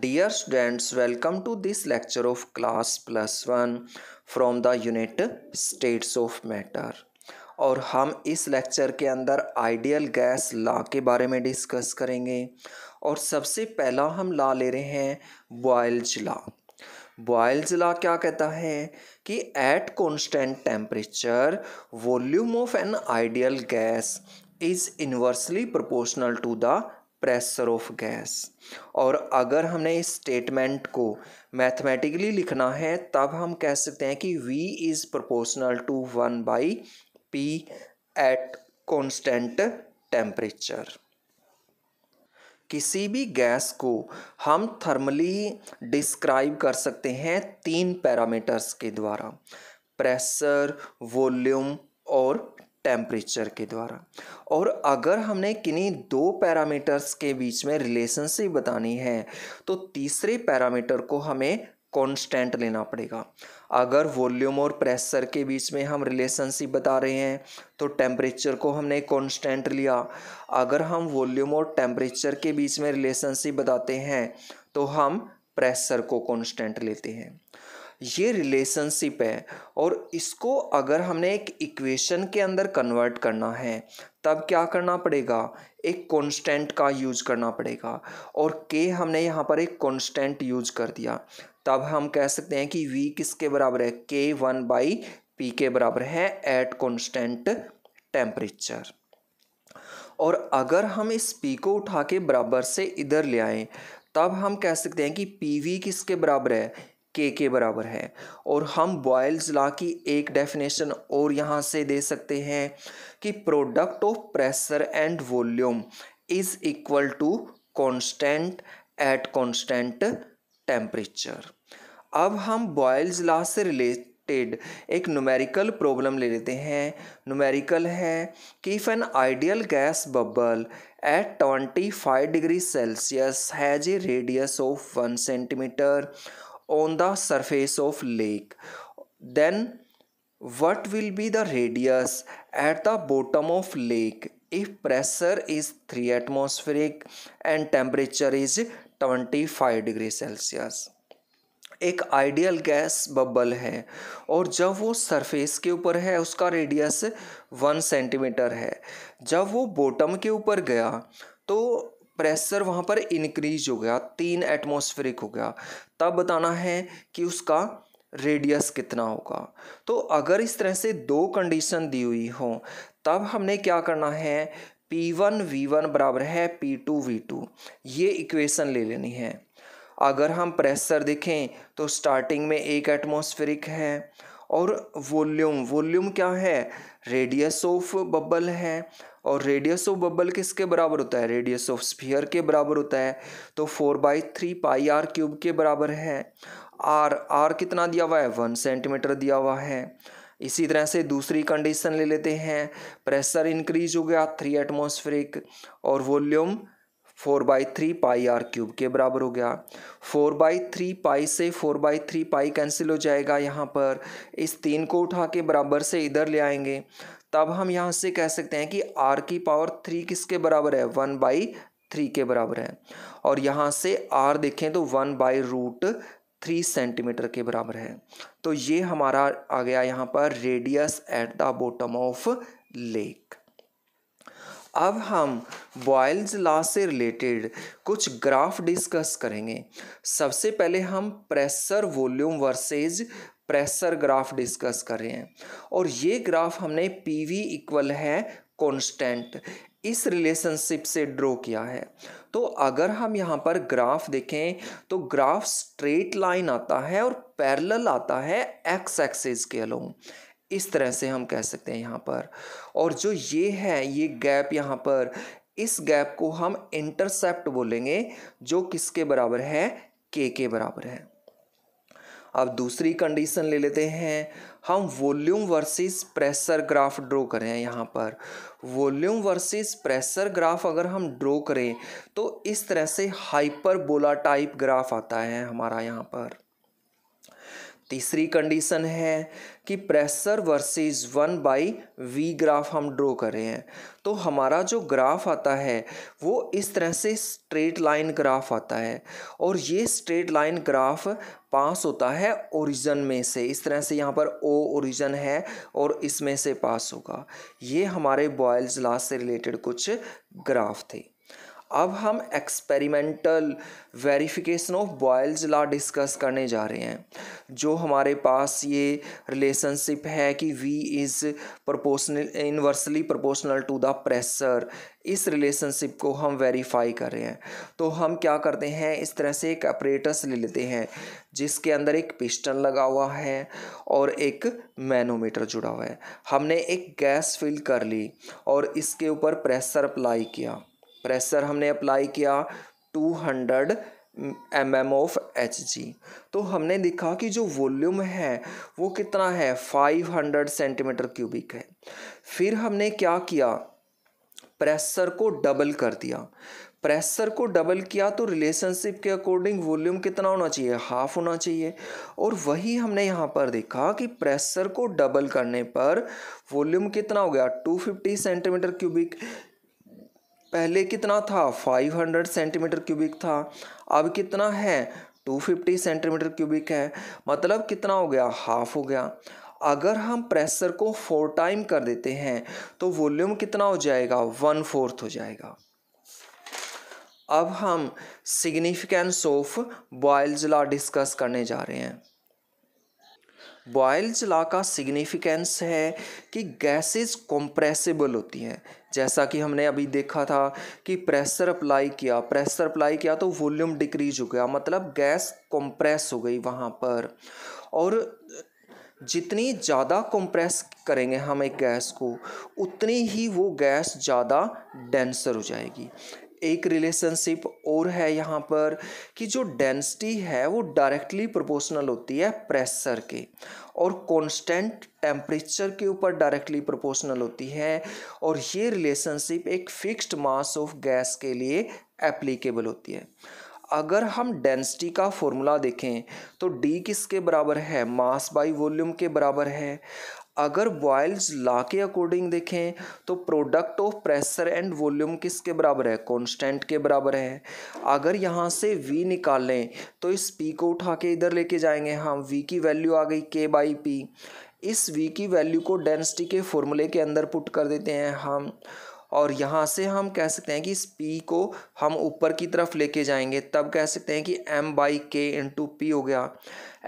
Dear students, welcome to this lecture of class plus one from the unit states of matter. और हम इस lecture के अंदर ideal gas ला के बारे में डिस्कस करेंगे और सबसे पहला हम ला ले रहे हैं बॉयल्ज जिला बॉयल्स जिला क्या कहता है कि at constant temperature volume of an ideal gas is inversely proportional to the pressure of gas और अगर हमने इस स्टेटमेंट को मैथमेटिकली लिखना है तब हम कह सकते हैं कि V is proportional to one by P at constant temperature किसी भी गैस को हम थर्मली डिस्क्राइब कर सकते हैं तीन पैरामीटर्स के द्वारा प्रेशर वॉल्यूम और टेम्परेचर के द्वारा और अगर हमने किन्हीं दो पैरामीटर्स के बीच में रिलेशनशिप बतानी है तो तीसरे पैरामीटर को हमें कांस्टेंट लेना पड़ेगा अगर वॉल्यूम और प्रेशर के बीच में हम रिलेशनशिप बता रहे हैं तो टेम्परेचर को हमने कांस्टेंट लिया अगर हम वॉल्यूम और टेम्परेचर के बीच में रिलेशनशिप बताते हैं तो हम प्रेशर को कांस्टेंट लेते हैं ये रिलेशनशिप है और इसको अगर हमने एक इक्वेशन के अंदर कन्वर्ट करना है तब क्या करना पड़ेगा एक कांस्टेंट का यूज करना पड़ेगा और के हमने यहाँ पर एक कांस्टेंट यूज कर दिया तब हम कह सकते हैं कि वी किसके बराबर है के वन बाई पी के बराबर है एट कांस्टेंट टेम्परेचर और अगर हम इस पी को उठा के बराबर से इधर ले आए तब हम कह सकते हैं कि पी वी किसके बराबर है के के बराबर है और हम बॉयल्स ला की एक डेफिनेशन और यहाँ से दे सकते हैं कि product of pressure and volume is equal to constant at constant temperature अब हम बॉयल्स ला से रिलेट टेड एक नुमेरिकल प्रॉब्लम ले लेते हैं नुमेरिकल है कि if an ideal gas bubble at twenty five degree Celsius has a radius of one centimetre on the surface of lake then what will be the radius at the bottom of lake if pressure is 3 atmospheric and temperature is 25 degree Celsius एक ideal gas bubble है और जब वो surface के ऊपर है उसका radius one centimetre है जब वो बॉटम के ऊपर गया तो प्रेशर वहाँ पर इंक्रीज हो गया तीन एटमॉस्फेरिक हो गया तब बताना है कि उसका रेडियस कितना होगा तो अगर इस तरह से दो कंडीशन दी हुई हो तब हमने क्या करना है पी वन वी वन बराबर है पी टू वी टू ये इक्वेशन ले लेनी है अगर हम प्रेशर देखें तो स्टार्टिंग में एक एटमॉस्फेरिक है और वॉल्यूम वॉल्यूम क्या है रेडियस ऑफ बबल है और रेडियस ऑफ बबल किसके बराबर होता है रेडियस ऑफ स्फीयर के बराबर होता है तो four by three pi R cube के बराबर है आर आर कितना दिया हुआ है वन सेंटीमीटर दिया हुआ है इसी तरह से दूसरी कंडीशन ले लेते हैं प्रेशर इंक्रीज हो गया थ्री एटमॉस्फेरिक और volume four by three pi R cube के बराबर हो गया फोर बाई थ्री पाई से four by three pi cancel हो जाएगा यहाँ पर इस तीन को उठा के बराबर से इधर ले आएंगे तब हम यहाँ से कह सकते हैं कि आर की पावर थ्री किसके बराबर है वन बाई थ्री के बराबर है और यहाँ से आर देखें तो one by root three centimetre के बराबर है तो ये हमारा आ गया यहाँ पर radius at the bottom of lake अब हम बॉयल्स लॉ से रिलेटेड कुछ ग्राफ डिस्कस करेंगे सबसे पहले हम pressure volume versus pressure graph discuss कर रहे हैं और ये ग्राफ हमने पी वी इक्वल है कॉन्स्टेंट इस रिलेशनशिप से ड्रॉ किया है तो अगर हम यहाँ पर ग्राफ देखें तो ग्राफ स्ट्रेट लाइन आता है और पैरेलल आता है एक्स एक्सिस के अलोंग इस तरह से हम कह सकते हैं यहाँ पर और जो ये है ये गैप यहाँ पर इस गैप को हम इंटरसेप्ट बोलेंगे जो किसके बराबर है के के बराबर है अब दूसरी कंडीशन ले लेते हैं हम volume versus pressure graph draw करें यहाँ पर वॉल्यूम वर्सेस प्रेशर ग्राफ अगर हम ड्रॉ करें तो इस तरह से हाइपरबोला टाइप ग्राफ आता है हमारा यहाँ पर तीसरी कंडीशन है कि pressure versus one by V graph हम ड्रॉ कर रहे हैं तो हमारा जो ग्राफ आता है वो इस तरह से स्ट्रेट लाइन ग्राफ आता है और ये स्ट्रेट लाइन ग्राफ पास होता है ओरिजन में से इस तरह से यहाँ पर ओ ओरिजन है और इसमें से पास होगा ये हमारे बॉयल्स लास्ट से रिलेटेड कुछ ग्राफ थे अब हम experimental verification of Boyle's law discuss करने जा रहे हैं जो हमारे पास ये रिलेशनशिप है कि V is proportional inversely proportional to the pressure इस रिलेशनशिप को हम वेरीफाई कर रहे हैं तो हम क्या करते हैं इस तरह से एक अपरेटस ले लेते हैं जिसके अंदर एक पिस्टन लगा हुआ है और एक मैनोमीटर जुड़ा हुआ है हमने एक गैस फिल कर ली और इसके ऊपर प्रेशर अप्लाई किया प्रेशर हमने अप्लाई किया 200 M M of H G तो हमने देखा कि जो वॉल्यूम है वो कितना है 500 सेंटीमीटर क्यूबिक है फिर हमने क्या किया प्रेशर को डबल कर दिया प्रेशर को डबल किया तो रिलेशनशिप के अकॉर्डिंग वॉल्यूम कितना होना चाहिए हाफ होना चाहिए और वही हमने यहाँ पर देखा कि प्रेशर को डबल करने पर वॉल्यूम कितना हो गया 250 सेंटीमीटर क्यूबिक पहले कितना था 500 सेंटीमीटर क्यूबिक था अब कितना है 250 सेंटीमीटर क्यूबिक है मतलब कितना हो गया हाफ हो गया अगर हम प्रेशर को फोर टाइम कर देते हैं तो वॉल्यूम कितना हो जाएगा वन फोर्थ हो जाएगा अब हम significance of Boyle's law discuss करने जा रहे हैं बॉयल्स लॉ का सिग्निफिकेंस है कि गैसेस कंप्रेसिबल होती हैं जैसा कि हमने अभी देखा था कि प्रेशर अप्लाई किया प्रेशर अप्लाई किया तो वॉल्यूम डिक्रीज हो गया मतलब गैस कंप्रेस हो गई वहाँ पर और जितनी ज़्यादा कंप्रेस करेंगे हम एक गैस को उतनी ही वो गैस ज़्यादा डेंसर हो जाएगी एक रिलेशनशिप और है यहाँ पर कि जो डेंसिटी है वो डायरेक्टली प्रोपोर्शनल होती है प्रेशर के और कांस्टेंट टेम्परेचर के ऊपर डायरेक्टली प्रोपोर्शनल होती है और ये रिलेशनशिप एक फिक्स्ड मास ऑफ गैस के लिए एप्लीकेबल होती है अगर हम डेंसिटी का फॉर्मूला देखें तो डी किसके बराबर है मास बाई वॉल्यूम के बराबर है अगर बॉयल्स ला के अकॉर्डिंग देखें तो product of pressure and volume किसके बराबर है कांस्टेंट के बराबर है अगर यहाँ से v निकालें तो इस p को उठा के इधर लेके जाएंगे हाँ v की वैल्यू आ गई k बाई पी इस v की वैल्यू को डेंसिटी के फॉर्मूले के अंदर पुट कर देते हैं हम हाँ। और यहाँ से हम कह सकते हैं कि इस पी को हम ऊपर की तरफ लेके जाएंगे तब कह सकते हैं कि M by K into P हो गया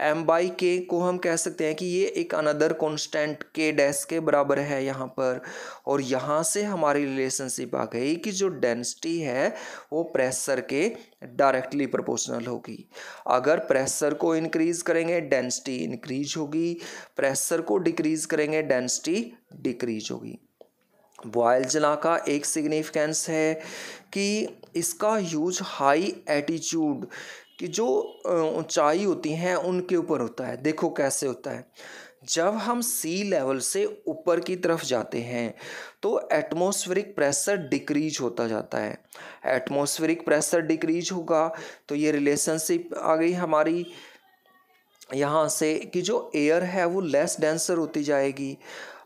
एम बाई के को हम कह सकते हैं कि ये एक अनदर कॉन्स्टेंट के डैस के बराबर है यहाँ पर और यहाँ से हमारी रिलेशनशिप आ गई कि जो डेंसिटी है वो प्रेशर के डायरेक्टली प्रोपोर्शनल होगी अगर प्रेशर को इंक्रीज करेंगे डेंसिटी इंक्रीज होगी प्रेशर को डिक्रीज करेंगे डेंसिटी डिक्रीज होगी बॉयल जना का एक सिग्निफिकेंस है कि इसका यूज हाई एटीट्यूड कि जो ऊंचाई होती हैं उनके ऊपर होता है देखो कैसे होता है जब हम सी लेवल से ऊपर की तरफ जाते हैं तो एटमॉस्फेरिक प्रेशर डिक्रीज होता जाता है एटमॉस्फेरिक प्रेशर डिक्रीज होगा तो ये रिलेशनशिप आ गई हमारी यहाँ से कि जो एयर है वो लेस डेंसर होती जाएगी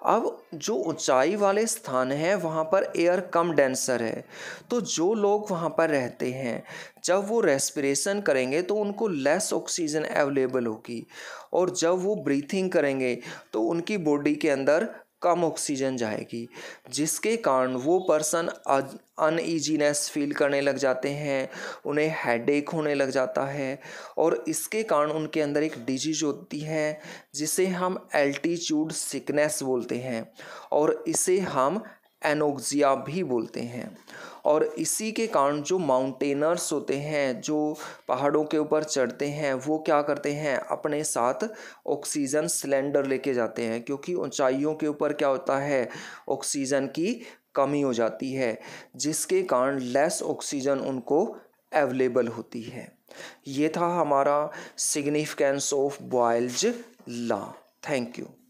अब जो ऊंचाई वाले स्थान हैं वहाँ पर एयर कम डेंसर है तो जो लोग वहाँ पर रहते हैं जब वो रेस्पिरेशन करेंगे तो उनको लेस ऑक्सीजन अवेलेबल होगी और जब वो ब्रीथिंग करेंगे तो उनकी बॉडी के अंदर कम ऑक्सीजन जाएगी जिसके कारण वो पर्सन अनइजीनेस फील करने लग जाते हैं उन्हें हेडेक होने लग जाता है और इसके कारण उनके अंदर एक डिजीज होती है जिसे हम एल्टीट्यूड सिकनेस बोलते हैं और इसे हम एनोक्जिया भी बोलते हैं और इसी के कारण जो माउंटेनर्स होते हैं जो पहाड़ों के ऊपर चढ़ते हैं वो क्या करते हैं अपने साथ ऑक्सीजन सिलेंडर लेके जाते हैं क्योंकि ऊंचाइयों के ऊपर क्या होता है ऑक्सीजन की कमी हो जाती है जिसके कारण लेस ऑक्सीजन उनको अवेलेबल होती है ये था हमारा significance of Boyle's law thank you